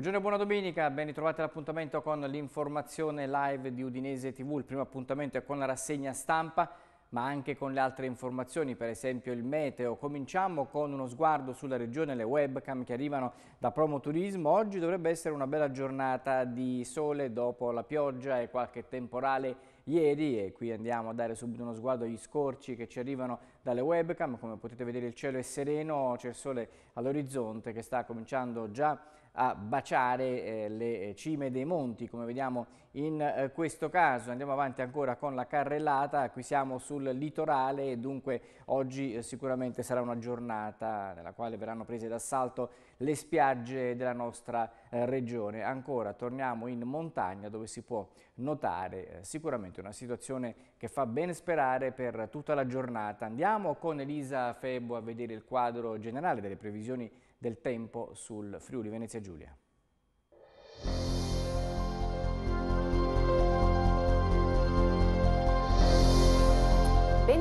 Buongiorno e buona domenica, ben ritrovati all'appuntamento con l'informazione live di Udinese TV. Il primo appuntamento è con la rassegna stampa, ma anche con le altre informazioni, per esempio il meteo. Cominciamo con uno sguardo sulla regione, le webcam che arrivano da Promo Turismo. Oggi dovrebbe essere una bella giornata di sole dopo la pioggia e qualche temporale ieri e qui andiamo a dare subito uno sguardo agli scorci che ci arrivano dalle webcam. Come potete vedere il cielo è sereno, c'è il sole all'orizzonte che sta cominciando già a a baciare eh, le eh, cime dei monti, come vediamo in eh, questo caso. Andiamo avanti ancora con la carrellata, qui siamo sul litorale, dunque oggi eh, sicuramente sarà una giornata nella quale verranno prese d'assalto le spiagge della nostra eh, regione. Ancora torniamo in montagna dove si può notare eh, sicuramente una situazione che fa ben sperare per tutta la giornata. Andiamo con Elisa Febo a vedere il quadro generale delle previsioni del tempo sul Friuli Venezia Giulia.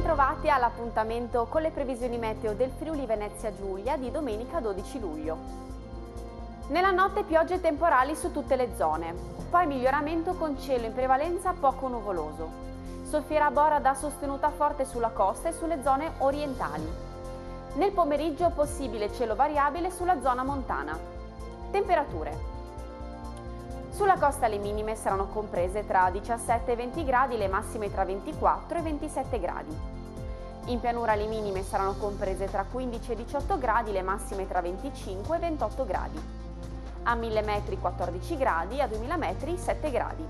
Bentrovati all'appuntamento con le previsioni meteo del Friuli Venezia Giulia di domenica 12 luglio. Nella notte piogge temporali su tutte le zone, poi miglioramento con cielo in prevalenza poco nuvoloso. Soffierà Bora da sostenuta forte sulla costa e sulle zone orientali. Nel pomeriggio possibile cielo variabile sulla zona montana. Temperature. Sulla costa le minime saranno comprese tra 17 e 20 gradi, le massime tra 24 e 27 gradi. In pianura le minime saranno comprese tra 15 e 18 gradi, le massime tra 25 e 28 gradi. A 1000 metri 14 gradi, a 2000 metri 7 gradi.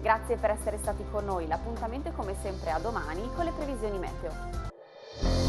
Grazie per essere stati con noi, l'appuntamento è come sempre a domani con le previsioni meteo.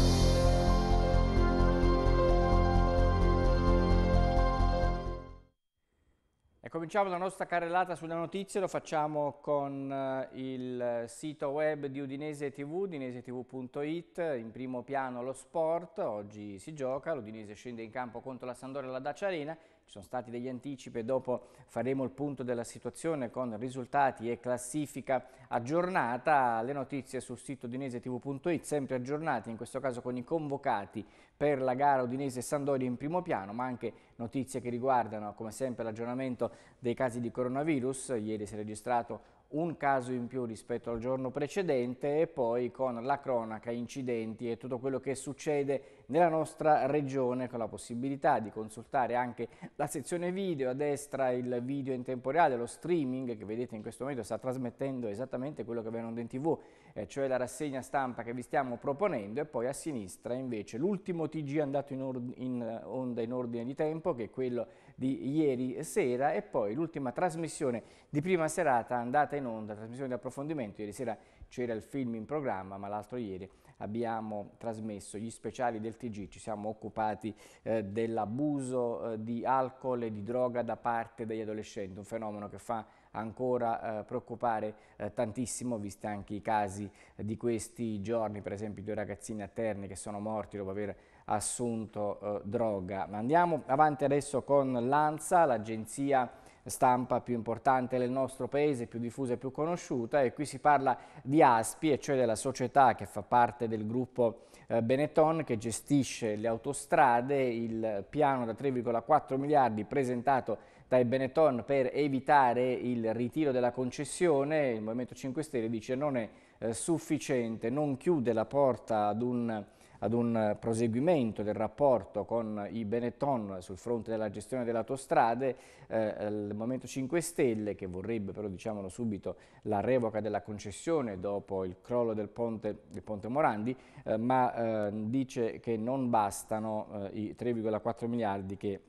cominciamo la nostra carrellata sulle notizie, lo facciamo con eh, il sito web di Udinese TV, udinesetv.it, in primo piano lo sport, oggi si gioca, l'Udinese scende in campo contro la Sandoria e la Dacia Arena, ci sono stati degli anticipi e dopo faremo il punto della situazione con risultati e classifica aggiornata, le notizie sul sito udinesetv.it sempre aggiornate, in questo caso con i convocati per la gara Udinese-Sandoria in primo piano, ma anche notizie che riguardano come sempre l'aggiornamento dei casi di coronavirus. Ieri si è registrato un caso in più rispetto al giorno precedente e poi con la cronaca, incidenti e tutto quello che succede nella nostra regione con la possibilità di consultare anche la sezione video a destra, il video in tempo reale, lo streaming che vedete in questo momento sta trasmettendo esattamente quello che avviene in tv eh, cioè la rassegna stampa che vi stiamo proponendo, e poi a sinistra invece l'ultimo TG andato in, in, eh, onda in ordine di tempo, che è quello di ieri sera, e poi l'ultima trasmissione di prima serata andata in onda, trasmissione di approfondimento, ieri sera c'era il film in programma, ma l'altro ieri abbiamo trasmesso gli speciali del TG, ci siamo occupati eh, dell'abuso eh, di alcol e di droga da parte degli adolescenti, un fenomeno che fa ancora eh, preoccupare eh, tantissimo, visti anche i casi eh, di questi giorni, per esempio due ragazzini a Terni che sono morti dopo aver assunto eh, droga. andiamo avanti adesso con l'ANSA, l'agenzia stampa più importante del nostro paese, più diffusa e più conosciuta e qui si parla di ASPI e cioè della società che fa parte del gruppo eh, Benetton che gestisce le autostrade, il piano da 3,4 miliardi presentato dai Benetton per evitare il ritiro della concessione, il Movimento 5 Stelle dice non è eh, sufficiente, non chiude la porta ad un, ad un proseguimento del rapporto con i Benetton sul fronte della gestione delle autostrade, eh, il Movimento 5 Stelle che vorrebbe però diciamolo subito la revoca della concessione dopo il crollo del ponte, del ponte Morandi, eh, ma eh, dice che non bastano eh, i 3,4 miliardi che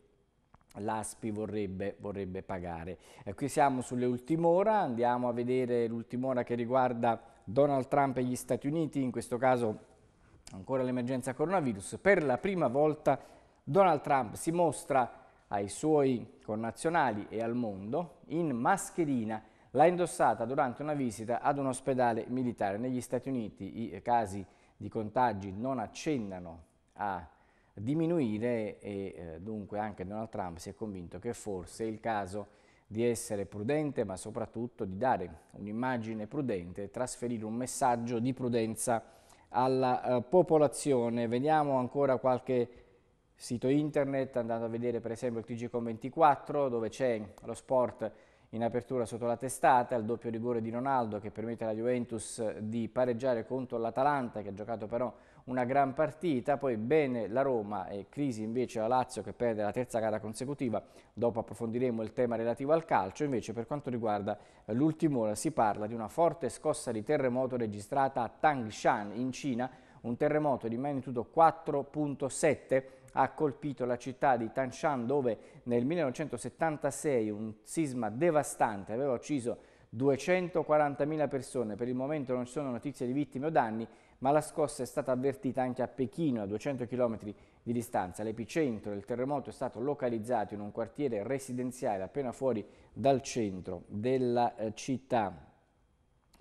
l'ASPI vorrebbe, vorrebbe pagare. Eh, qui siamo sulle ultime ore, andiamo a vedere l'ultima ora che riguarda Donald Trump e gli Stati Uniti, in questo caso ancora l'emergenza coronavirus. Per la prima volta Donald Trump si mostra ai suoi connazionali e al mondo in mascherina. L'ha indossata durante una visita ad un ospedale militare. Negli Stati Uniti i casi di contagi non accennano a diminuire e eh, dunque anche Donald Trump si è convinto che forse è il caso di essere prudente ma soprattutto di dare un'immagine prudente, trasferire un messaggio di prudenza alla eh, popolazione. Vediamo ancora qualche sito internet, andando a vedere per esempio il TG con 24 dove c'è lo sport in apertura sotto la testata, il doppio rigore di Ronaldo che permette alla Juventus di pareggiare contro l'Atalanta che ha giocato però una gran partita, poi bene la Roma e crisi invece la Lazio che perde la terza gara consecutiva, dopo approfondiremo il tema relativo al calcio, invece per quanto riguarda l'ultimo ora si parla di una forte scossa di terremoto registrata a Tangshan in Cina, un terremoto di magnitudo 4.7 ha colpito la città di Tangshan dove nel 1976 un sisma devastante aveva ucciso 240.000 persone, per il momento non ci sono notizie di vittime o danni, ma la scossa è stata avvertita anche a Pechino, a 200 km di distanza. L'epicentro del terremoto è stato localizzato in un quartiere residenziale appena fuori dal centro della eh, città.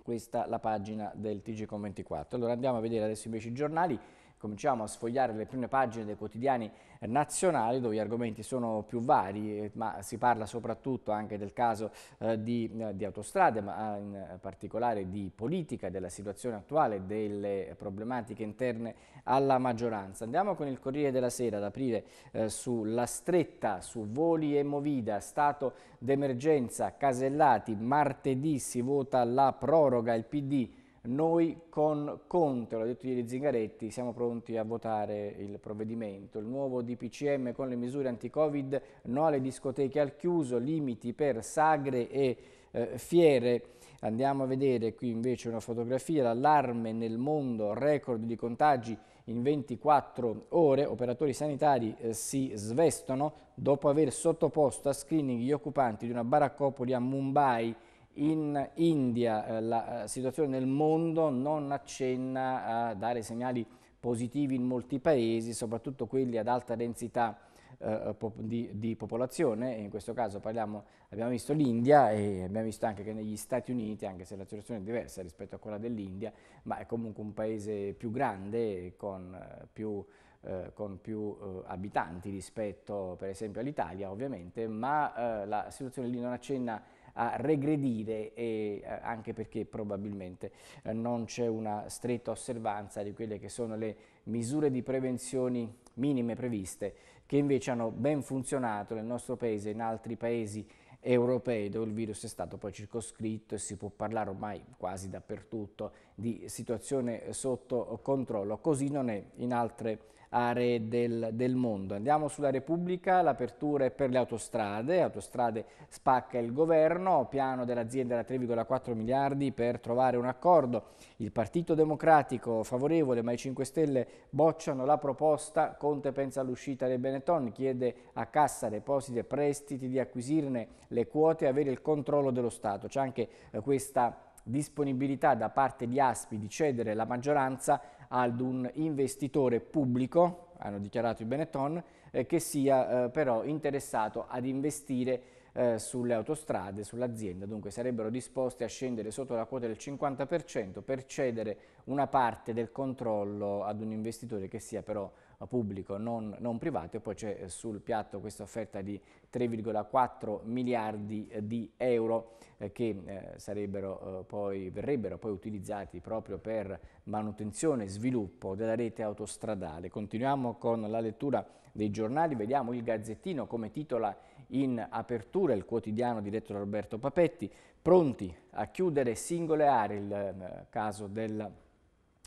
Questa è la pagina del TG24. Allora andiamo a vedere adesso invece i giornali cominciamo a sfogliare le prime pagine dei quotidiani nazionali dove gli argomenti sono più vari, eh, ma si parla soprattutto anche del caso eh, di, eh, di, autostrade, ma eh, in particolare di politica, della situazione attuale, delle problematiche interne alla maggioranza. Andiamo con il Corriere della Sera ad aprire eh, sulla stretta, su voli e movida, stato d'emergenza, casellati, martedì si vota la proroga, il PD noi con Conte, l'ha detto ieri Zingaretti, siamo pronti a votare il provvedimento. Il nuovo DPCM con le misure anti-Covid, no alle discoteche al chiuso, limiti per sagre e eh, fiere. Andiamo a vedere qui invece una fotografia, l'allarme nel mondo, record di contagi in 24 ore, operatori sanitari eh, si svestono dopo aver sottoposto a screening gli occupanti di una baraccopoli a Mumbai in India eh, la eh, situazione nel mondo non accenna a dare segnali positivi in molti paesi, soprattutto quelli ad alta densità eh, eh di, di, popolazione, in questo caso parliamo, abbiamo visto l'India e abbiamo visto anche che negli Stati Uniti, anche se la situazione è diversa rispetto a quella dell'India, ma è comunque un paese più grande, con più, eh, con più eh, abitanti rispetto per esempio all'Italia ovviamente, ma la situazione lì non accenna a regredire e, eh, anche perché probabilmente eh, non c'è una stretta osservanza di quelle che sono le misure di prevenzione minime previste che invece hanno ben funzionato nel nostro paese e in altri paesi europei dove il virus è stato poi circoscritto e si può parlare ormai quasi dappertutto di situazione sotto controllo, così non è in altre regioni aree del, del mondo. Andiamo sulla Repubblica, l'apertura è per le autostrade, autostrade spacca il governo, piano dell'azienda da 3,4 miliardi per trovare un accordo. Il Partito Democratico favorevole, ma i 5 Stelle bocciano la proposta, Conte pensa all'uscita dei Benetton, chiede a Cassa Depositi e Prestiti di acquisirne le quote e avere il controllo dello Stato. C'è anche eh, questa disponibilità da parte di Aspi di cedere la maggioranza ad un investitore pubblico, hanno dichiarato i Benetton, eh, che sia eh, però interessato ad investire eh, sulle autostrade, sull'azienda, dunque sarebbero disposti a scendere sotto la quota del 50% per cedere una parte del controllo ad un investitore che sia però pubblico non, non privato e poi c'è sul piatto questa offerta di 3,4 miliardi eh, di euro eh, che eh, sarebbero, poi, verrebbero poi utilizzati proprio per manutenzione e sviluppo della rete autostradale. Continuiamo con la lettura dei giornali, vediamo il Gazzettino come titola in apertura il quotidiano diretto da Roberto Papetti, pronti a chiudere singole aree il caso della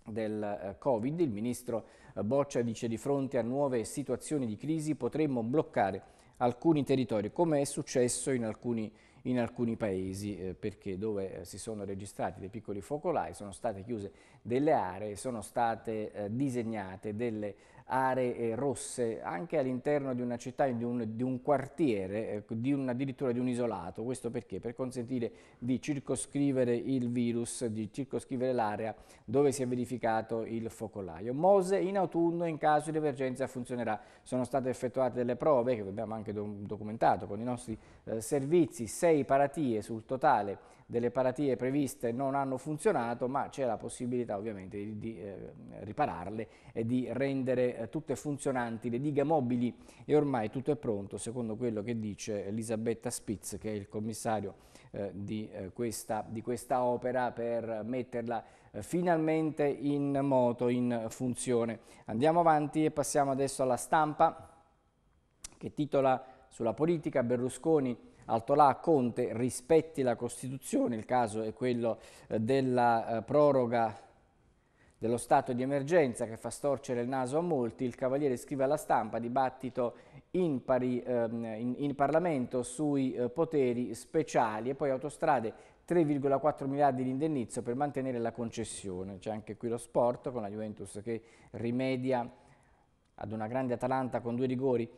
del eh, Covid, il ministro eh, Boccia dice di fronte a nuove situazioni di crisi potremmo bloccare alcuni territori, come è successo in alcuni, in alcuni paesi, eh, perché dove eh, si sono registrati dei piccoli focolai sono state chiuse delle aree, sono state eh, disegnate delle aree eh, rosse anche all'interno di una città, di un, di un quartiere, eh, di un, addirittura di un isolato. Questo perché? Per consentire di circoscrivere il virus, di circoscrivere l'area dove si è verificato il focolaio. Mose in autunno in caso di emergenza funzionerà. Sono state effettuate delle prove che abbiamo anche documentato con i nostri eh, servizi, sei paratie sul totale delle paratie previste non hanno funzionato, ma c'è la possibilità ovviamente di, di eh, ripararle e di rendere eh, tutte funzionanti le dighe mobili e ormai tutto è pronto, secondo quello che dice Elisabetta Spitz, che è il commissario eh, di, eh, questa, di, questa, opera, per metterla eh, finalmente in moto, in funzione. Andiamo avanti e passiamo adesso alla stampa che titola sulla politica Berlusconi Altolà Conte rispetti la Costituzione, il caso è quello eh, della eh, proroga dello stato di emergenza che fa storcere il naso a molti, il Cavaliere scrive alla stampa dibattito in, pari, ehm, in, in Parlamento sui eh, poteri speciali e poi autostrade 3,4 miliardi di indennizzo per mantenere la concessione. C'è anche qui lo sport con la Juventus che rimedia ad una grande Atalanta con due rigori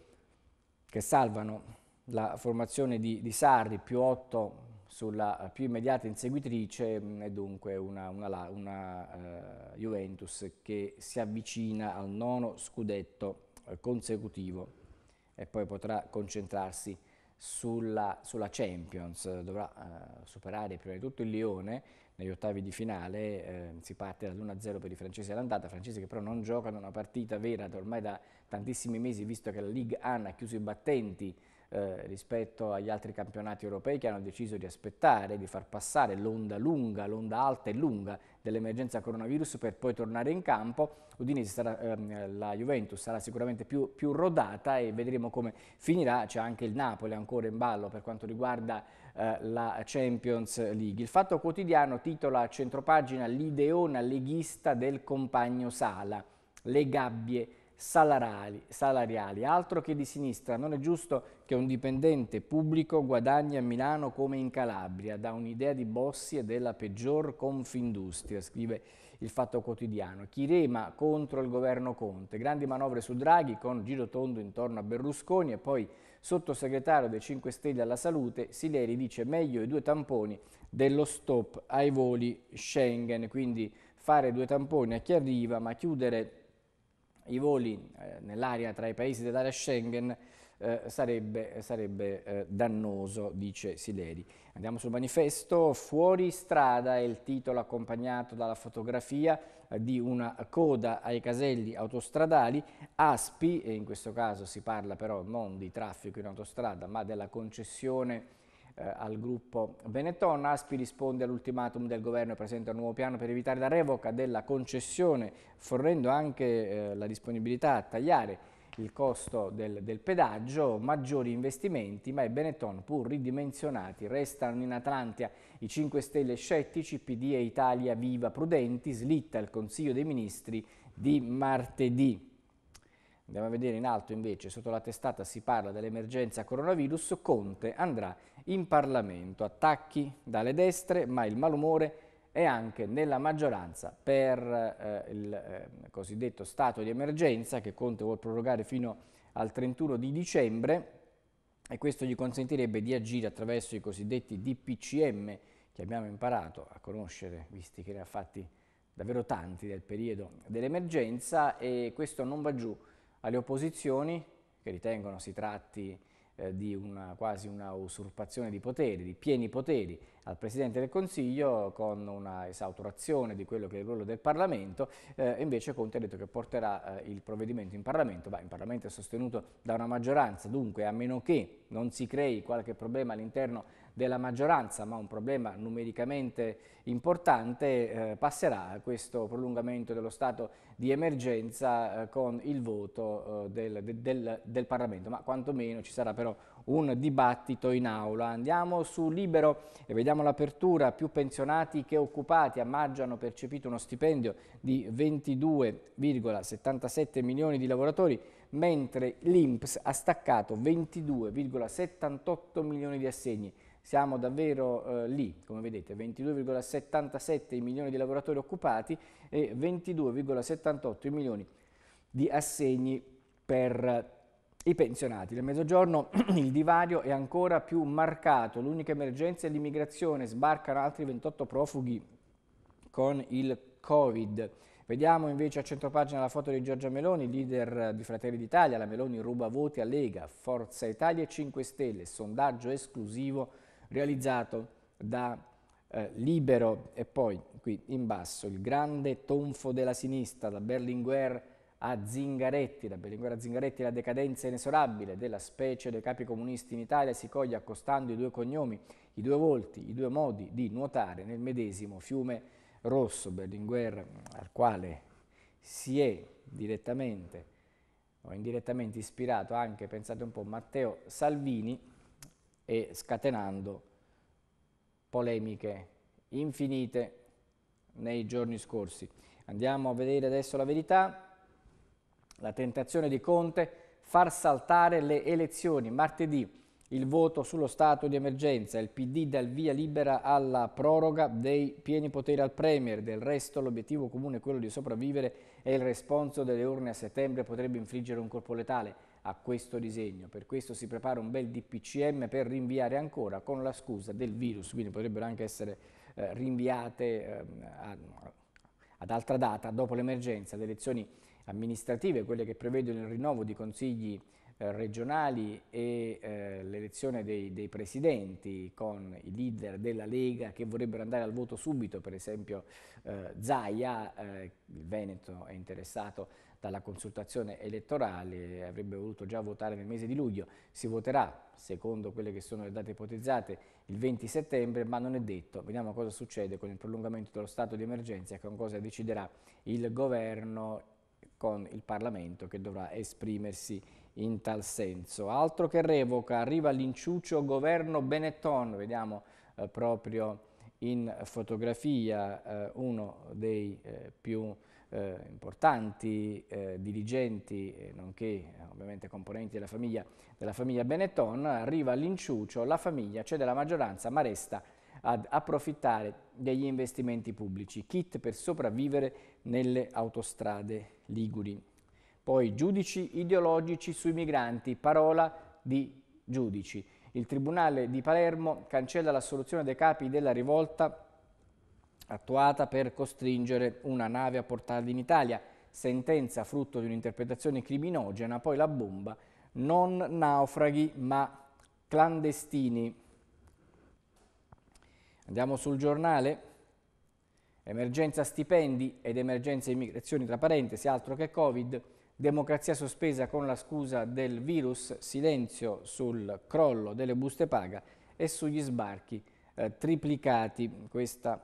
che salvano la formazione di, di Sarri più 8 sulla più immediata inseguitrice è mm, dunque una, una, una uh, Juventus che si avvicina al nono scudetto eh, consecutivo e poi potrà concentrarsi sulla, sulla Champions, dovrà uh, superare prima di tutto il Lione negli ottavi di finale, uh, si parte dall'1-0 per i francesi all'andata, francesi che però non giocano una partita vera ormai da tantissimi mesi visto che la Ligue 1 ha chiuso i battenti eh, rispetto agli altri campionati europei che hanno deciso di aspettare, di far passare l'onda lunga, l'onda alta e lunga dell'emergenza coronavirus per poi tornare in campo. Sarà, ehm, la Juventus sarà sicuramente più, più, rodata e vedremo come finirà. C'è anche il Napoli ancora in ballo per quanto riguarda eh, la Champions League. Il Fatto Quotidiano titola a centropagina l'ideona leghista del compagno Sala, le gabbie salariali, salariali. Altro che di sinistra, non è giusto che un dipendente pubblico guadagni a Milano come in Calabria, da un'idea di Bossi e della peggior Confindustria, scrive il Fatto Quotidiano. Chi rema contro il governo Conte, grandi manovre su Draghi con giro tondo intorno a Berlusconi e poi sottosegretario dei 5 Stelle alla Salute, Sileri dice meglio i due tamponi dello stop ai voli Schengen, quindi fare due tamponi a chi arriva ma chiudere i voli eh, nell'area tra i paesi dell'area Schengen eh, sarebbe, sarebbe eh, dannoso, dice Sileri. Andiamo sul manifesto, fuori strada è il titolo accompagnato dalla fotografia di una coda ai caselli autostradali, ASPI, e in questo caso si parla però non di traffico in autostrada ma della concessione eh, al gruppo Benetton. Aspi risponde all'ultimatum del governo e presenta un nuovo piano per evitare la revoca della concessione, fornendo anche eh, la disponibilità a tagliare il costo del, del, pedaggio, maggiori investimenti, ma i Benetton pur ridimensionati restano in Atlantia. I 5 Stelle scettici, PD e Italia Viva prudenti, slitta il Consiglio dei Ministri di martedì. Andiamo a vedere in alto invece, sotto la testata si parla dell'emergenza coronavirus, Conte andrà in Parlamento, attacchi dalle destre, ma il malumore è anche nella maggioranza per eh, il eh, cosiddetto stato di emergenza che Conte vuole prorogare fino al 31 di dicembre e questo gli consentirebbe di agire attraverso i cosiddetti DPCM che abbiamo imparato a conoscere, visti che ne ha fatti davvero tanti nel periodo dell'emergenza e questo non va giù alle opposizioni, che ritengono si tratti eh, di una, quasi una usurpazione di poteri, di pieni poteri al Presidente del Consiglio con una esautorazione di quello che è il ruolo del Parlamento, eh, invece Conte ha detto che porterà eh, il provvedimento in Parlamento, ma in Parlamento è sostenuto da una maggioranza, dunque a meno che non si crei qualche problema all'interno della maggioranza, ma un problema numericamente importante, eh, passerà questo prolungamento dello stato di emergenza eh, con il voto eh, del, del, del, Parlamento, ma quantomeno ci sarà però un dibattito in aula. Andiamo su Libero e vediamo l'apertura, più pensionati che occupati a maggio hanno percepito uno stipendio di 22,77 milioni di lavoratori, mentre l'Inps ha staccato 22,78 milioni di assegni siamo davvero eh, lì, come vedete, 22,77 milioni di lavoratori occupati e 22,78 milioni di assegni per i pensionati. Nel mezzogiorno il divario è ancora più marcato, l'unica emergenza è l'immigrazione, sbarcano altri 28 profughi con il Covid. Vediamo invece a centropagina la foto di Giorgia Meloni, leader di Fratelli d'Italia, la Meloni ruba voti a Lega, Forza Italia e 5 Stelle, sondaggio esclusivo realizzato da eh, Libero e poi qui in basso il grande tonfo della sinistra da Berlinguer a Zingaretti, da Berlinguer a Zingaretti la decadenza inesorabile della specie dei capi comunisti in Italia si coglie accostando i due cognomi, i due volti, i due modi di nuotare nel medesimo fiume rosso, Berlinguer al quale si è direttamente o indirettamente ispirato anche, pensate un po', Matteo Salvini, e scatenando polemiche infinite nei giorni scorsi. Andiamo a vedere adesso la verità, la tentazione di Conte, far saltare le elezioni. Martedì il voto sullo stato di emergenza, il PD dal via libera alla proroga dei pieni poteri al Premier, del resto l'obiettivo comune è quello di sopravvivere e il responso delle urne a settembre potrebbe infliggere un colpo letale a questo disegno. Per questo si prepara un bel DPCM per rinviare ancora con la scusa del virus, quindi potrebbero anche essere eh, rinviate eh, a, ad altra data, dopo l'emergenza, le elezioni amministrative, quelle che prevedono il rinnovo di consigli eh, regionali e eh, l'elezione dei, dei, presidenti con i leader della Lega che vorrebbero andare al voto subito, per esempio eh, Zaia, eh, il Veneto è interessato dalla consultazione elettorale, avrebbe voluto già votare nel mese di luglio, si voterà, secondo quelle che sono le date ipotizzate, il 20 settembre, ma non è detto, vediamo cosa succede con il prolungamento dello stato di emergenza, con cosa deciderà il governo con il Parlamento che dovrà esprimersi in tal senso. Altro che revoca, arriva l'inciuccio governo Benetton, vediamo eh, proprio in fotografia eh, uno dei eh, più eh, importanti eh, dirigenti, eh, nonché eh, ovviamente componenti della famiglia, della famiglia Benetton, arriva all'inciucio, la famiglia, cede cioè la maggioranza, ma resta ad approfittare degli investimenti pubblici, kit per sopravvivere nelle autostrade liguri. Poi giudici ideologici sui migranti, parola di giudici. Il Tribunale di Palermo cancella l'assoluzione dei capi della rivolta attuata per costringere una nave a portarli in Italia, sentenza frutto di un'interpretazione criminogena, poi la bomba, non naufraghi ma clandestini. Andiamo sul giornale. Emergenza stipendi ed emergenza immigrazioni, tra parentesi, altro che Covid. Democrazia sospesa con la scusa del virus, silenzio sul crollo delle buste paga e sugli sbarchi eh, triplicati. Questa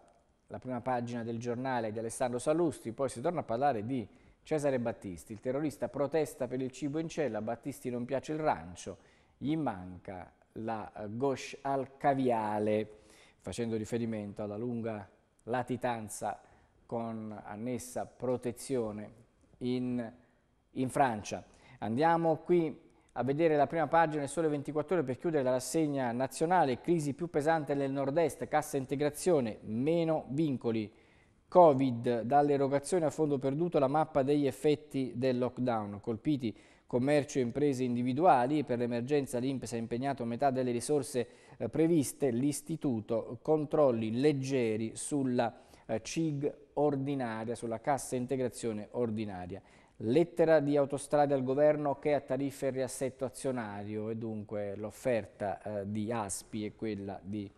la prima pagina del giornale di Alessandro Sallusti, poi si torna a parlare di Cesare Battisti, il terrorista protesta per il cibo in cella, a Battisti non piace il rancio, gli manca la eh, gauche al caviale, facendo riferimento alla lunga latitanza con annessa protezione in, in Francia. Andiamo qui a vedere la prima pagina il sole 24 ore per chiudere la rassegna nazionale, crisi più pesante nel nord-est, cassa integrazione, meno vincoli, covid, dall'erogazione a fondo perduto la mappa degli effetti del lockdown, colpiti commercio e imprese individuali, per l'emergenza l'Inps ha impegnato metà delle risorse eh, previste, l'istituto controlli leggeri sulla eh, CIG ordinaria, sulla cassa integrazione ordinaria. Lettera di autostrade al governo che a tariffe e riassetto azionario e dunque l'offerta eh, di Aspi è quella di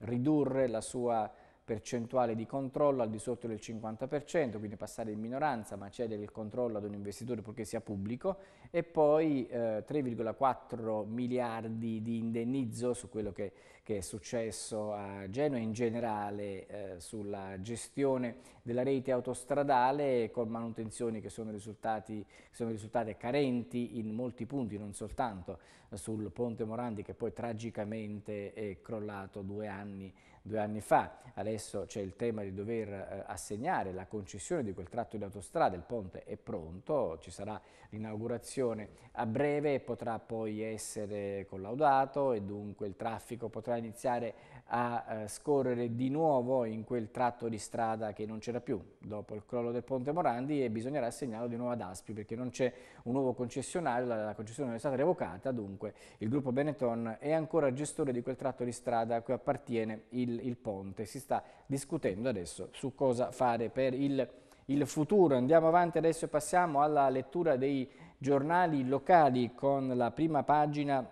ridurre la sua percentuale di controllo al di sotto del 50%, quindi passare in minoranza ma cedere il controllo ad un investitore purché sia pubblico e poi eh, 3,4 miliardi di indennizzo su quello che, che, è successo a Genova in generale eh, sulla gestione della rete autostradale con manutenzioni che sono, risultati, sono risultate carenti in molti punti, non soltanto sul ponte Morandi che poi tragicamente è crollato due anni due anni fa. Adesso c'è il tema di dover eh, assegnare la concessione di quel tratto di autostrada, il ponte è pronto, ci sarà l'inaugurazione a breve e potrà poi essere collaudato e dunque il traffico potrà iniziare a eh, scorrere di nuovo in quel tratto di strada che non c'era più dopo il crollo del ponte Morandi e eh, bisognerà assegnarlo di nuovo ad Aspi perché non c'è un nuovo concessionario, la, la concessione è stata revocata, dunque il gruppo Benetton è ancora gestore di quel tratto di strada a cui appartiene il il, ponte, si sta discutendo adesso su cosa fare per il, il futuro. Andiamo avanti adesso e passiamo alla lettura dei giornali locali con la prima pagina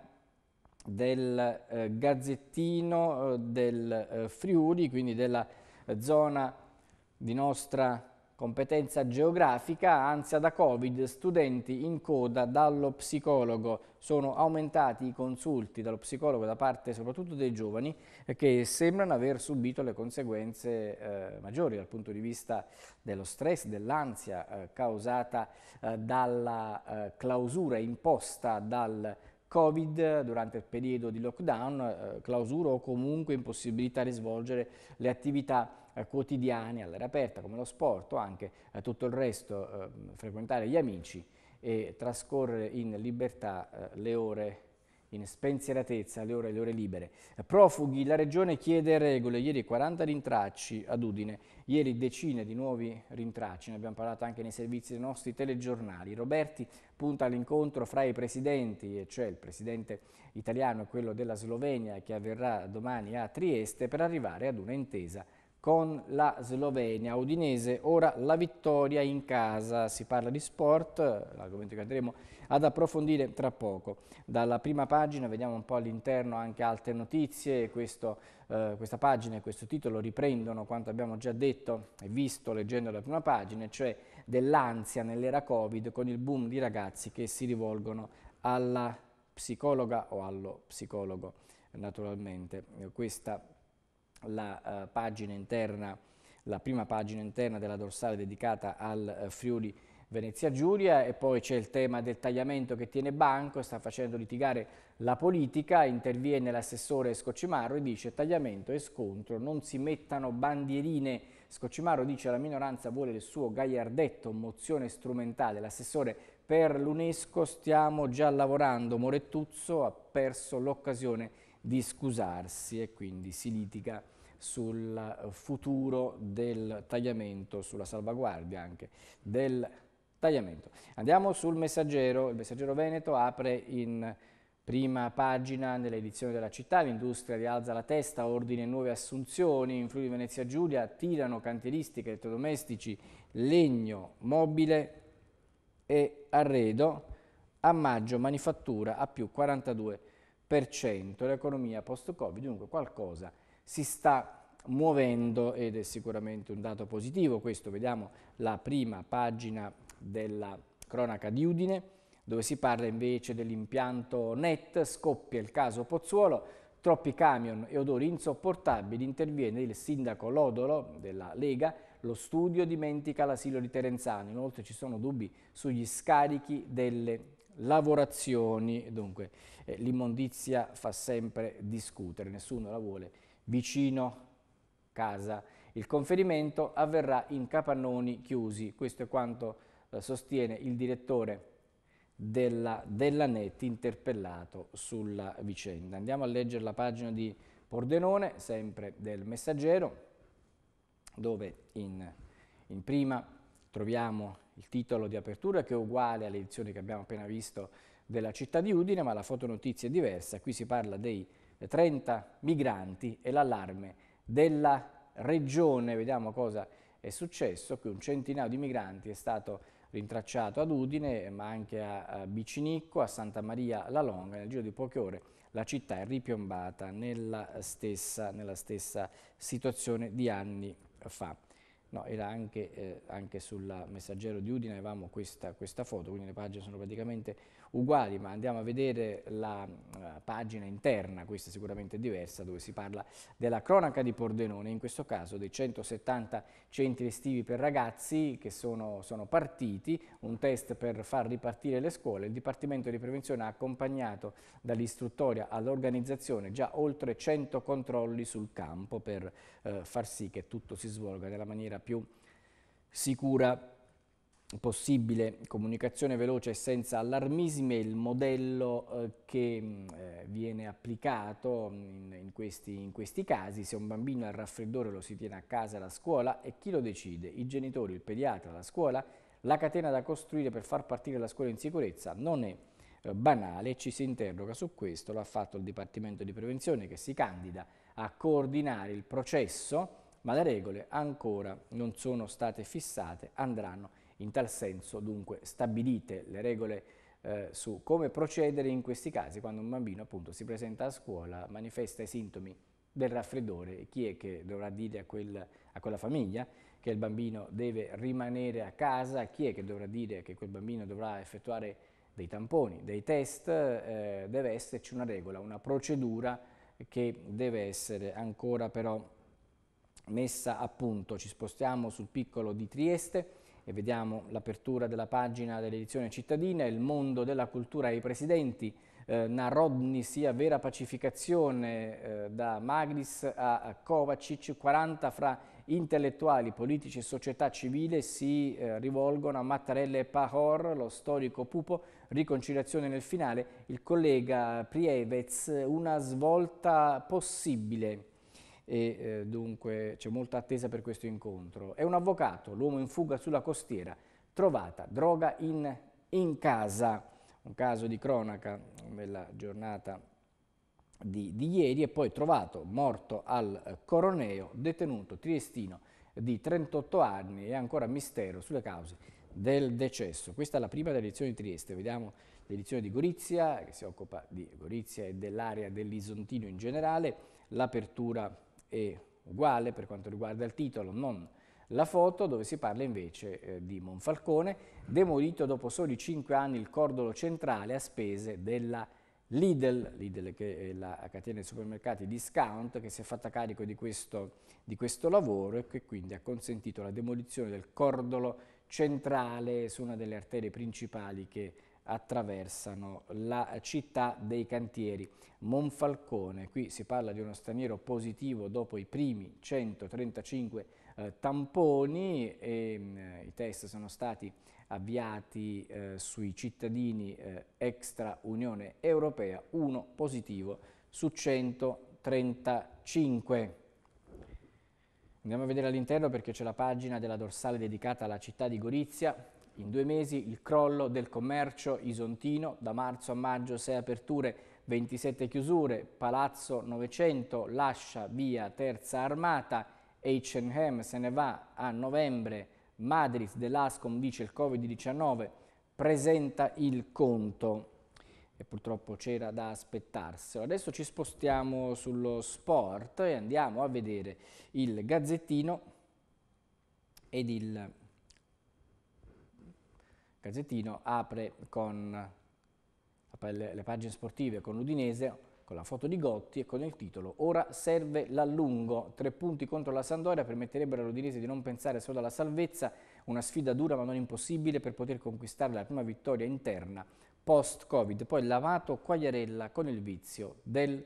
del eh, Gazzettino eh, del eh, Friuli, quindi della eh, zona di nostra Competenza geografica, ansia da Covid, studenti in coda dallo psicologo. Sono aumentati i consulti dallo psicologo da parte soprattutto dei giovani eh, che sembrano aver subito le conseguenze eh, maggiori dal punto di vista dello stress, dell'ansia eh, causata eh, dalla eh, clausura imposta dal Covid durante il periodo di lockdown, eh, clausura o comunque impossibilità di svolgere le attività eh, quotidiani all'aria aperta come lo sport o anche eh, tutto il resto, ehm, frequentare gli amici e trascorrere in libertà eh, le ore in spensieratezza le ore, le ore libere. Profughi, la regione chiede regole, ieri 40 rintracci ad Udine, ieri decine di nuovi rintracci, ne abbiamo parlato anche nei servizi dei nostri telegiornali. Roberti punta all'incontro fra i presidenti, cioè il presidente italiano e quello della Slovenia che avverrà domani a Trieste per arrivare ad una intesa con la Slovenia. Udinese ora la vittoria in casa. Si parla di sport, l'argomento che andremo ad approfondire tra poco. Dalla prima pagina vediamo un po' all'interno anche altre notizie. Questo, eh, questa pagina e questo titolo riprendono quanto abbiamo già detto e visto leggendo la prima pagina, cioè dell'ansia nell'era Covid con il boom di ragazzi che si rivolgono alla psicologa o allo psicologo naturalmente. Questa la, eh, pagina interna, la prima pagina interna della dorsale dedicata al eh, Friuli Venezia Giulia e poi c'è il tema del tagliamento che tiene banco, sta facendo litigare la politica, interviene l'assessore Scocimarro e dice tagliamento e scontro, non si mettano bandierine. Scocimarro dice la minoranza vuole il suo gagliardetto, mozione strumentale. L'assessore per l'UNESCO stiamo già lavorando, Morettuzzo ha perso l'occasione di scusarsi e quindi si litiga sul eh, futuro del tagliamento, sulla salvaguardia anche del tagliamento. Andiamo sul messaggero, il messaggero Veneto apre in prima pagina nell'edizione della città, l'industria rialza la testa, ordine nuove assunzioni, in Friuli Venezia Giulia tirano cantieristiche, elettrodomestici, legno, mobile e arredo, a maggio manifattura a più 42 l'economia post-Covid, dunque qualcosa si sta muovendo ed è sicuramente un dato positivo. Questo vediamo la prima pagina della cronaca di Udine, dove si parla invece dell'impianto NET, scoppia il caso Pozzuolo, troppi camion e odori insopportabili, interviene il sindaco Lodolo della Lega, lo studio dimentica l'asilo di Terenzano, inoltre ci sono dubbi sugli scarichi delle lavorazioni, dunque eh, l'immondizia fa sempre discutere, nessuno la vuole vicino casa. Il conferimento avverrà in capannoni chiusi, questo è quanto eh, sostiene il direttore della, della NET interpellato sulla vicenda. Andiamo a leggere la pagina di Pordenone, sempre del Messaggero, dove in, in prima troviamo il titolo di apertura che è uguale all'edizione che abbiamo appena visto della città di Udine, ma la fotonotizia è diversa, qui si parla dei 30 migranti e l'allarme della regione, vediamo cosa è successo, qui un centinaio di migranti è stato rintracciato ad Udine, ma anche a Bicinicco, a Santa Maria La Longa, nel giro di poche ore la città è ripiombata nella stessa, nella stessa situazione di anni fa. No, era anche, eh, anche sul messaggero di Udine avevamo questa, questa, foto, quindi le pagine sono praticamente uguali, ma andiamo a vedere la eh, pagina interna, questa sicuramente diversa, dove si parla della cronaca di Pordenone, in questo caso dei 170 centri estivi per ragazzi che sono, sono partiti, un test per far ripartire le scuole, il Dipartimento di Prevenzione ha accompagnato dall'istruttoria all'organizzazione già oltre 100 controlli sul campo per uh, far sì che tutto si svolga nella maniera più sicura possibile possibile comunicazione veloce senza allarmismi è il modello eh, che mm, eh, viene applicato mm, in, in, questi, in, questi, casi. Se un bambino ha il raffreddore lo si tiene a casa, la scuola e chi lo decide? I genitori, il pediatra, la scuola? La catena da costruire per far partire la scuola in sicurezza non è eh, banale, ci si interroga su questo, lo ha fatto il Dipartimento di Prevenzione che si candida a coordinare il processo, ma le regole ancora non sono state fissate, andranno in tal senso, dunque, stabilite le regole eh, su come procedere in questi casi quando un bambino appunto si presenta a scuola, manifesta i sintomi del raffreddore, chi è che dovrà dire a, quel, a, quella famiglia che il bambino deve rimanere a casa, chi è che dovrà dire che quel bambino dovrà effettuare dei tamponi, dei test, eh, deve esserci una regola, una procedura che deve essere ancora però messa a punto. Ci spostiamo sul piccolo di Trieste e vediamo l'apertura della pagina dell'edizione cittadina, il mondo della cultura e i presidenti, eh, Narodni sia vera pacificazione eh, da Magnis a Kovacic, 40 fra intellettuali, politici e società civile si eh, rivolgono a Mattarella e Pahor, lo storico pupo, riconciliazione nel finale, il collega Prievez, una svolta possibile e eh, dunque c'è molta attesa per questo incontro. È un avvocato, l'uomo in fuga sulla costiera, trovata droga in, in casa, un caso di cronaca nella giornata di, di, ieri e poi trovato morto al eh, Coroneo, detenuto triestino di 38 anni e ancora mistero sulle cause del decesso. Questa è la prima delle dell'edizione di Trieste, vediamo l'edizione di Gorizia che si occupa di Gorizia e dell'area dell'Isontino in generale, l'apertura è uguale per quanto riguarda il titolo, non la foto, dove si parla invece eh, di Monfalcone, demolito dopo soli 5 anni il cordolo centrale a spese della Lidl, Lidl che è la catena di supermercati discount che si è fatta carico di questo, di questo lavoro e che quindi ha consentito la demolizione del cordolo centrale su una delle arterie principali che attraversano la città dei cantieri. Monfalcone, qui si parla di uno straniero positivo dopo i primi 135 eh, tamponi e mh, mm, i test sono stati avviati eh, sui cittadini eh, extra Unione Europea, uno positivo su 135. Andiamo a vedere all'interno perché c'è la pagina della dorsale dedicata alla città di Gorizia, in due mesi il crollo del commercio isontino, da marzo a maggio 6 aperture, 27 chiusure, Palazzo 900 lascia via Terza Armata, H&M se ne va a novembre, Madrid dell'Ascom dice il Covid-19 presenta il conto e purtroppo c'era da aspettarselo. Adesso ci spostiamo sullo sport e andiamo a vedere il Gazzettino ed il Calzettino apre con le pagine sportive con l'Udinese, con la foto di Gotti e con il titolo Ora serve l'allungo. Tre punti contro la Sandoria permetterebbero all'Udinese di non pensare solo alla salvezza, una sfida dura ma non impossibile per poter conquistare la prima vittoria interna post-Covid. Poi lavato Quagliarella con il vizio del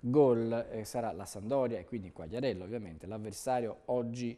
gol, eh, sarà la Sandoria e quindi Quagliarella ovviamente l'avversario oggi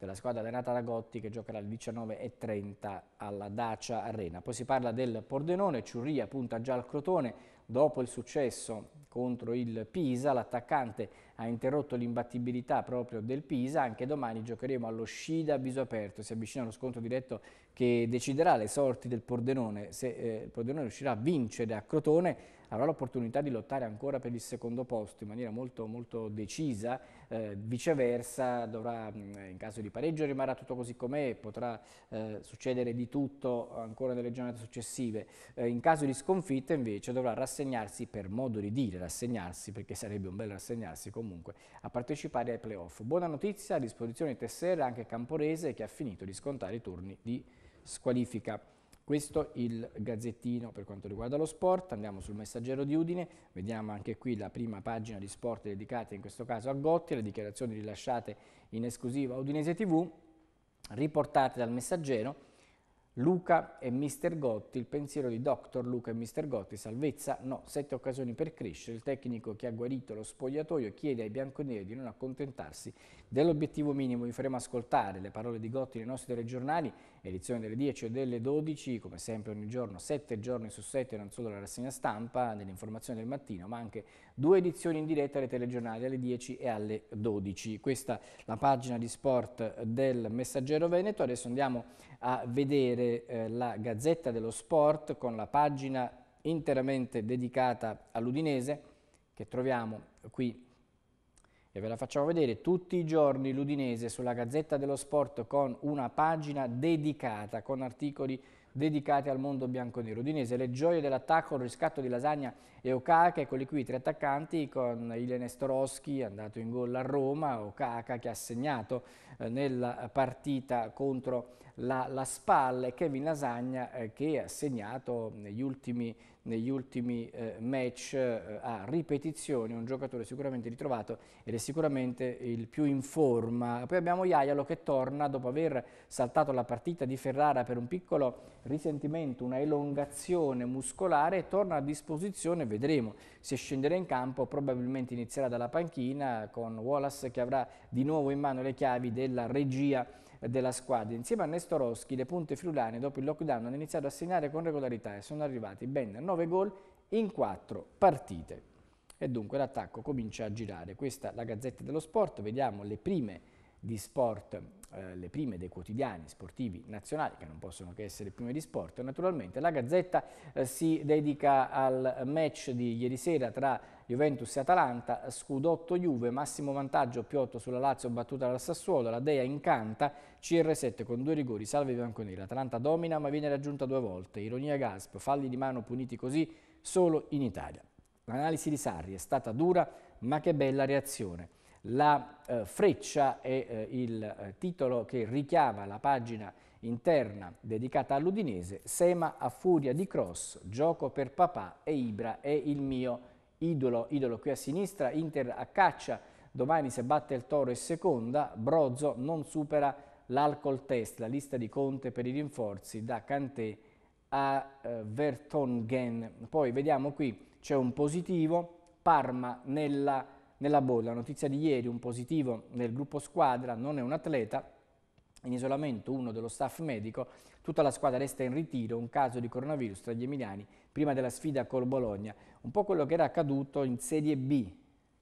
della squadra allenata da Gotti che giocherà alle 19.30 alla Dacia Arena. Poi si parla del Pordenone, Ciurria punta già al Crotone, dopo il successo contro il Pisa, l'attaccante ha interrotto l'imbattibilità proprio del Pisa, anche domani giocheremo allo Scida a viso aperto, si avvicina lo scontro diretto che deciderà le sorti del Pordenone, se eh, il Pordenone riuscirà a vincere a Crotone avrà l'opportunità di lottare ancora per il secondo posto in maniera molto, molto decisa, eh, viceversa dovrà, mm, in caso di pareggio rimarrà tutto così com'è, potrà eh, succedere di tutto ancora nelle giornate successive, eh, in caso di sconfitta invece dovrà rassegnarsi per modo di dire, rassegnarsi perché sarebbe un bel rassegnarsi comunque a partecipare ai playoff. Buona notizia a disposizione di Tessera anche Camporese che ha finito di scontare i turni di squalifica. Questo il gazzettino per quanto riguarda lo sport, andiamo sul messaggero di Udine, vediamo anche qui la prima pagina di sport dedicata in questo caso a Gotti, le dichiarazioni rilasciate in esclusiva a Udinese TV, riportate dal messaggero, Luca e Mister Gotti, il pensiero di Doctor Luca e Mister Gotti, salvezza no, sette occasioni per crescere, il tecnico che ha guarito lo spogliatoio chiede ai bianconeri di non accontentarsi dell'obiettivo minimo vi faremo ascoltare le parole di Gotti nei nostri telegiornali, edizione delle 10 e delle 12, come sempre ogni giorno, 7 giorni su 7, non solo la rassegna stampa, dell'informazione del mattino, ma anche due edizioni in diretta alle telegiornali alle 10 e alle 12. Questa è la pagina di sport del Messaggero Veneto, adesso andiamo a vedere eh, la Gazzetta dello Sport con la pagina interamente dedicata all'Udinese che troviamo qui e ve la facciamo vedere tutti i giorni l'Udinese sulla Gazzetta dello Sport con una pagina dedicata, con articoli dedicati al mondo bianconero udinese. Le gioie dell'attacco, il riscatto di Lasagna e Okaka, eccoli qui i tre attaccanti con il Nestoroschi andato in gol a Roma, Okaka che ha segnato eh, nella partita contro la, la spalla e Kevin Lasagna eh, che ha segnato negli ultimi, negli ultimi eh, match eh, a ripetizione, un giocatore sicuramente ritrovato ed è sicuramente il più in forma. Poi abbiamo Iaialo che torna dopo aver saltato la partita di Ferrara per un piccolo risentimento, una elongazione muscolare, torna a disposizione, vedremo se scenderà in campo, probabilmente inizierà dalla panchina con Wallace che avrà di nuovo in mano le chiavi della regia della squadra. Insieme a Nestorowski le punte friulane dopo il lockdown hanno iniziato a segnare con regolarità e sono arrivati ben 9 gol in 4 partite. E dunque l'attacco comincia a girare. Questa è la Gazzetta dello Sport, vediamo le prime di sport, eh, le prime dei quotidiani sportivi nazionali, che non possono che essere prime di sport, naturalmente la Gazzetta eh, si dedica al match di ieri sera tra Juventus e Atalanta, Scudotto Juve, massimo vantaggio Piotto sulla Lazio battuta dal Sassuolo, la Dea incanta, CR7 con due rigori, salve bianconera, Atalanta domina ma viene raggiunta due volte, ironia Gasp, falli di mano puniti così solo in Italia. L'analisi di Sarri è stata dura ma che bella reazione. La eh, freccia è eh, il eh, titolo che richiama la pagina interna dedicata all'Udinese, Sema a furia di cross, gioco per papà e Ibra è il mio Idolo, Idolo qui a sinistra, Inter a caccia, domani se batte il Toro è seconda, Brozzo non supera l'alcol test, la lista di Conte per i rinforzi da Kanté a eh, Vertonghen. Poi vediamo qui, c'è un positivo, Parma nella, nella bolla, notizia di ieri, un positivo nel gruppo squadra, non è un atleta, in isolamento uno dello staff medico, tutta la squadra resta in ritiro, un caso di coronavirus tra gli emiliani prima della sfida col Bologna, un po' quello che era accaduto in Serie B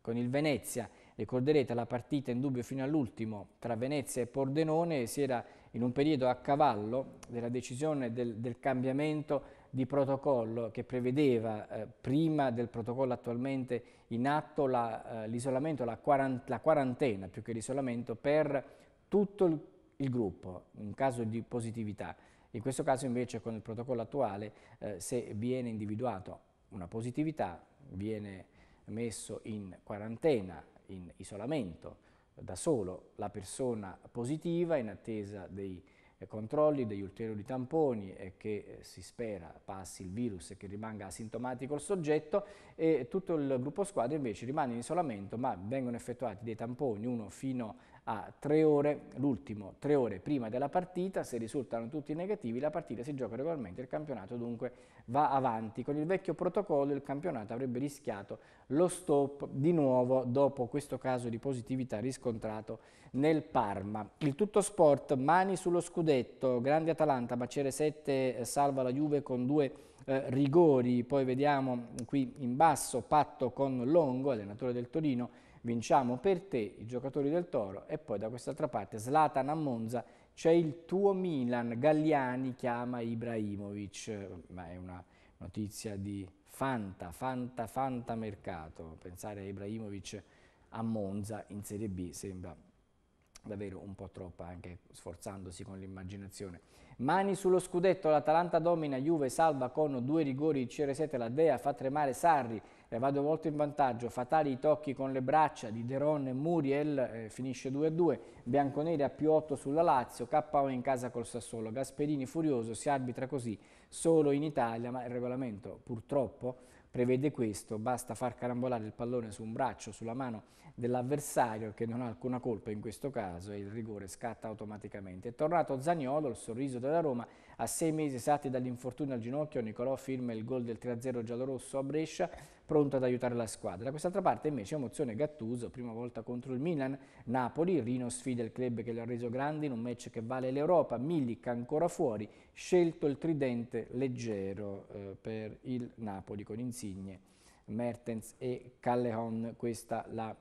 con il Venezia, ricorderete la partita in dubbio fino all'ultimo tra Venezia e Pordenone, si era in un periodo a cavallo della decisione del, del cambiamento di protocollo che prevedeva eh, prima del protocollo attualmente in atto l'isolamento, la, eh, la, quarant la quarantena più che l'isolamento per tutto il il gruppo in caso di positività. In questo caso invece con il protocollo attuale eh, se viene individuato una positività viene messo in quarantena, in isolamento da solo la persona positiva in attesa dei eh, controlli, degli ulteriori tamponi e che eh, si spera passi il virus e che rimanga asintomatico il soggetto e tutto il gruppo squadra invece rimane in isolamento ma vengono effettuati dei tamponi, uno fino a a tre ore, l'ultimo tre ore prima della partita, se risultano tutti negativi la partita si gioca regolarmente, il campionato dunque va avanti. Con il vecchio protocollo il campionato avrebbe rischiato lo stop di nuovo dopo questo caso di positività riscontrato nel Parma. Il tutto sport, mani sullo scudetto, grande Atalanta, Bacere 7 salva la Juve con due eh, rigori, poi vediamo qui in basso Patto con Longo, allenatore del Torino, vinciamo per te i giocatori del Toro e poi da quest'altra parte Slatan a Monza c'è il tuo Milan, Galliani chiama Ibrahimovic, ma è una notizia di fanta, fanta, fanta mercato, pensare a Ibrahimovic a Monza in Serie B sembra davvero un po' troppa anche sforzandosi con l'immaginazione. Mani sullo scudetto, l'Atalanta domina, Juve salva con due rigori, il CR7 la Dea fa tremare Sarri, eh, vado molto in vantaggio, fatali i tocchi con le braccia di Deron e Muriel, eh, finisce 2-2, Bianconeri a più 8 sulla Lazio, KO in casa col Sassuolo, Gasperini furioso, si arbitra così solo in Italia, ma il regolamento purtroppo prevede questo, basta far carambolare il pallone su un braccio, sulla mano dell'avversario che non ha alcuna colpa in questo caso e il rigore scatta automaticamente. È tornato Zagnolo, il sorriso della Roma, a sei mesi esatti dall'infortunio al ginocchio Nicolò firma il gol del 3-0 giallorosso a Brescia, pronto ad aiutare la squadra. Da quest'altra parte invece emozione Gattuso, prima volta contro il Milan, Napoli, Rino sfida il club che lo ha reso grande in un match che vale l'Europa, Milik ancora fuori, scelto il tridente leggero eh, per il Napoli con Insigne, Mertens e Callejon, questa la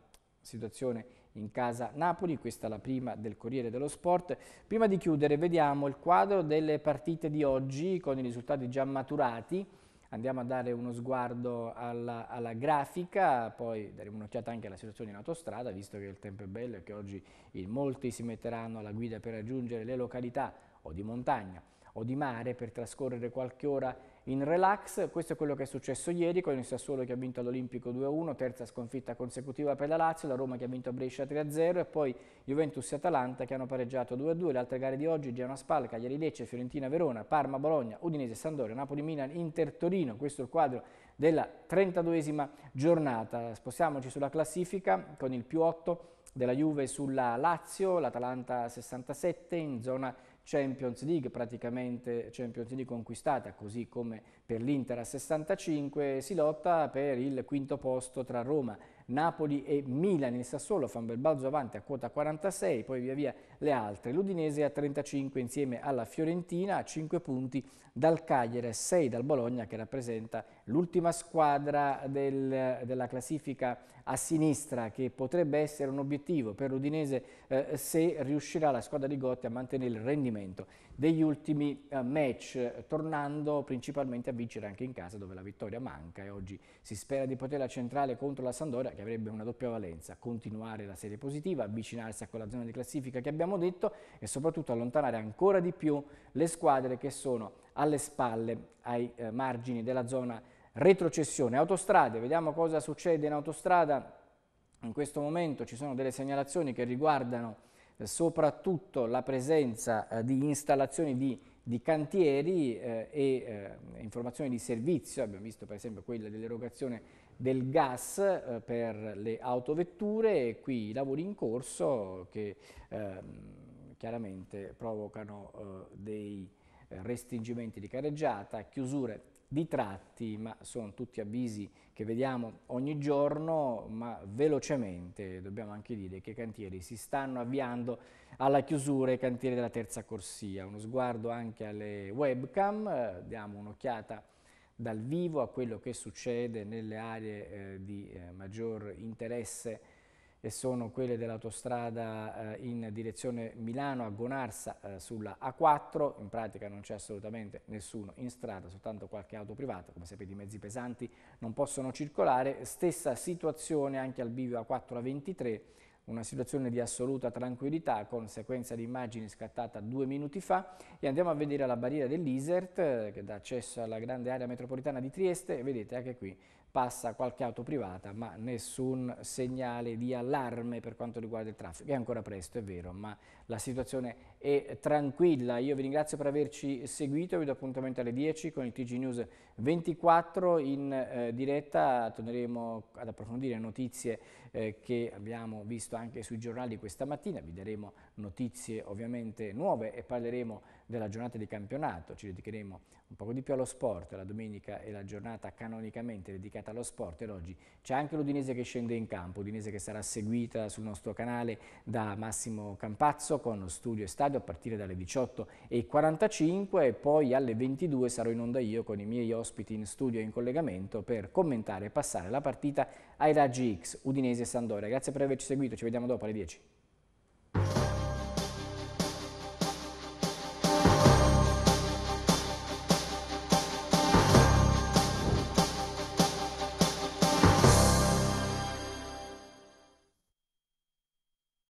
situazione in casa Napoli, questa è la prima del Corriere dello Sport. Prima di chiudere vediamo il quadro delle partite di oggi con i risultati già maturati. Andiamo a dare uno sguardo alla, alla grafica, poi daremo un'occhiata anche alla situazione in autostrada, visto che il tempo è bello e che oggi in molti si metteranno alla guida per raggiungere le località o di montagna o di mare per trascorrere qualche ora in relax. Questo è quello che è successo ieri con il Sassuolo che ha vinto all'Olimpico 2-1, terza sconfitta consecutiva per la Lazio, la Roma che ha vinto a Brescia 3-0 e poi Juventus e Atalanta che hanno pareggiato 2-2. Le altre gare di oggi, Giano Spal, Cagliari Lecce, Fiorentina Verona, Parma Bologna, Udinese Sandoria, Napoli Milan, Inter Torino. Questo è il quadro della 32esima giornata. Spostiamoci sulla classifica con il più 8 della Juve sulla Lazio, l'Atalanta 67 in zona Champions League, praticamente Champions League conquistata, così come per l'Inter a 65, si lotta per il quinto posto tra Roma, Napoli e Milan. Il Sassuolo fa un bel balzo avanti a quota 46, poi via via le altre. L'Udinese a 35 insieme alla Fiorentina, a 5 punti dal Cagliari, 6 dal Bologna che rappresenta l'ultima squadra del, della classifica a sinistra che potrebbe essere un obiettivo per l'Udinese eh, se riuscirà la squadra di Gotti a mantenere il rendimento degli ultimi eh, match, tornando principalmente a vincere anche in casa dove la vittoria manca e oggi si spera di poter la centrale contro la Sandoria che avrebbe una doppia valenza, continuare la serie positiva, avvicinarsi a quella zona di classifica che abbiamo abbiamo detto, e soprattutto allontanare ancora di più le squadre che sono alle spalle, ai eh, margini della zona retrocessione. Autostrade, vediamo cosa succede in autostrada. In questo momento ci sono delle segnalazioni che riguardano eh, soprattutto la presenza eh, di installazioni di, di cantieri eh, e eh, informazioni di servizio, abbiamo visto per esempio quella dell'erogazione del gas eh, per le autovetture e qui i lavori in corso che ehm, chiaramente provocano eh, dei eh, restringimenti di carreggiata, chiusure di tratti, ma sono tutti avvisi che vediamo ogni giorno, ma velocemente dobbiamo anche dire che i cantieri si stanno avviando alla chiusura, i cantieri della terza corsia. Uno sguardo anche alle webcam, eh, diamo un'occhiata dal vivo a quello che succede nelle aree eh, di eh, maggior interesse e sono quelle dell'autostrada eh, in direzione Milano a Gonarsa eh, sulla A4, in pratica non c'è assolutamente nessuno in strada, soltanto qualche auto privata, come sapete i mezzi pesanti non possono circolare, stessa situazione anche al bivio A4 A23 una situazione di assoluta tranquillità con sequenza di immagini scattata due minuti fa e andiamo a vedere la barriera dell'Isert eh, che dà accesso alla grande area metropolitana di Trieste e vedete anche qui passa qualche auto privata ma nessun segnale di allarme per quanto riguarda il traffico. È ancora presto, è vero, ma la situazione è tranquilla. Io vi ringrazio per averci seguito, vi do appuntamento alle 10 con il TG News 24 in eh, diretta, torneremo ad approfondire notizie eh, che abbiamo visto anche sui giornali questa mattina, vi daremo notizie ovviamente nuove e parleremo della giornata di campionato, ci dedicheremo un poco di più allo sport, la domenica è la giornata canonicamente dedicata allo sport ed oggi c'è anche l'Udinese che scende in campo, l'Udinese che sarà seguita sul nostro canale da Massimo Campazzo, caso con Studio e Stadio a partire dalle 18.45 e poi alle 22 sarò in onda io con i miei ospiti in studio e in collegamento per commentare e passare la partita ai raggi X Udinese e Sandoria. Grazie per averci seguito, ci vediamo dopo alle 10.